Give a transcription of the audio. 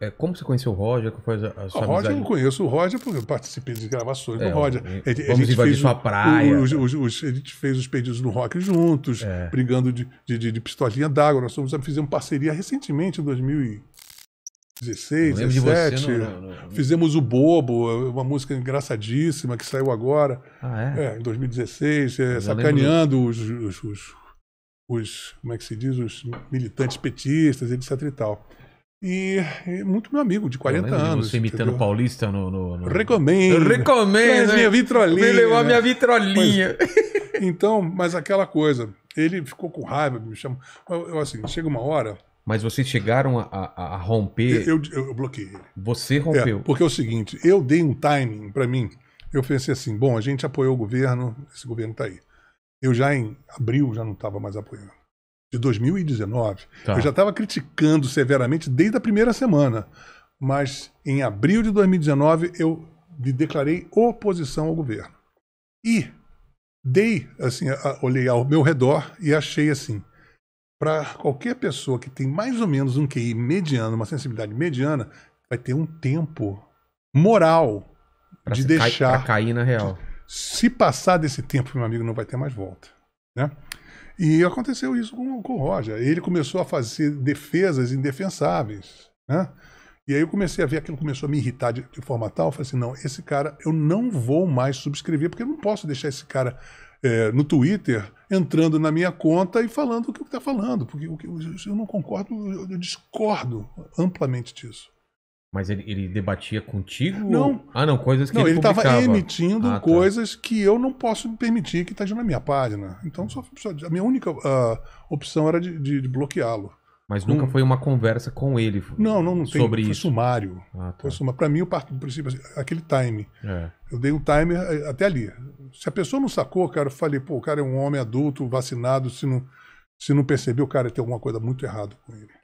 É, como você conheceu o Roger? Como foi a, a sua o ah, Roger amizade? eu não conheço. O Roger, porque eu participei de gravações é, do Roger. A, a, vamos gente fez sua praia. a gente fez os pedidos no rock juntos, é. brigando de, de, de, de pistolinha d'água. Nós fomos, fizemos parceria recentemente, em 2016, 2017. Fizemos O Bobo, uma música engraçadíssima que saiu agora. Ah, é? é em 2016, é, sacaneando os, os, os, os, como é que se diz, os militantes petistas, etc e tal. E, e muito meu amigo, de 40 anos. você imitando entendeu? paulista no, no, no... Recomendo. recomendo. Né? Minha vitrolinha. Me levou a né? minha vitrolinha. Mas, então, mas aquela coisa. Ele ficou com raiva, me chamou. Eu, eu, assim, chega uma hora. Mas vocês chegaram a, a, a romper. Eu, eu, eu, bloqueei ele. Você é, rompeu. É, porque é o seguinte, eu dei um timing para mim. Eu pensei assim: bom, a gente apoiou o governo, esse governo tá aí. Eu já em abril já não estava mais apoiando de 2019. Tá. Eu já estava criticando severamente desde a primeira semana, mas em abril de 2019 eu me declarei oposição ao governo. E dei, assim, a, olhei ao meu redor e achei assim, para qualquer pessoa que tem mais ou menos um QI mediano, uma sensibilidade mediana, vai ter um tempo moral pra de deixar cair na real. se passar desse tempo, meu amigo, não vai ter mais volta. Né? E aconteceu isso com, com o Roger. Ele começou a fazer defesas indefensáveis. Né? E aí eu comecei a ver aquilo, começou a me irritar de, de forma tal. Eu falei assim: não, esse cara eu não vou mais subscrever, porque eu não posso deixar esse cara é, no Twitter entrando na minha conta e falando o que está falando, porque eu, eu não concordo, eu, eu discordo amplamente disso. Mas ele, ele, debatia contigo? Não. Ah, não, coisas que não, ele estava emitindo ah, tá. coisas que eu não posso permitir que esteja tá na minha página. Então, só, só a minha única uh, opção era de, de, de bloqueá-lo. Mas nunca hum. foi uma conversa com ele não, não, não sobre tem, isso? sumário. Ah, tá. Foi sumário. Para mim, eu parto do princípio, assim, aquele time. É. Eu dei um time eh, até ali. Se a pessoa não sacou, cara, eu falei, pô, o cara é um homem adulto, vacinado, se não, se não percebeu, cara, tem alguma coisa muito errada com ele.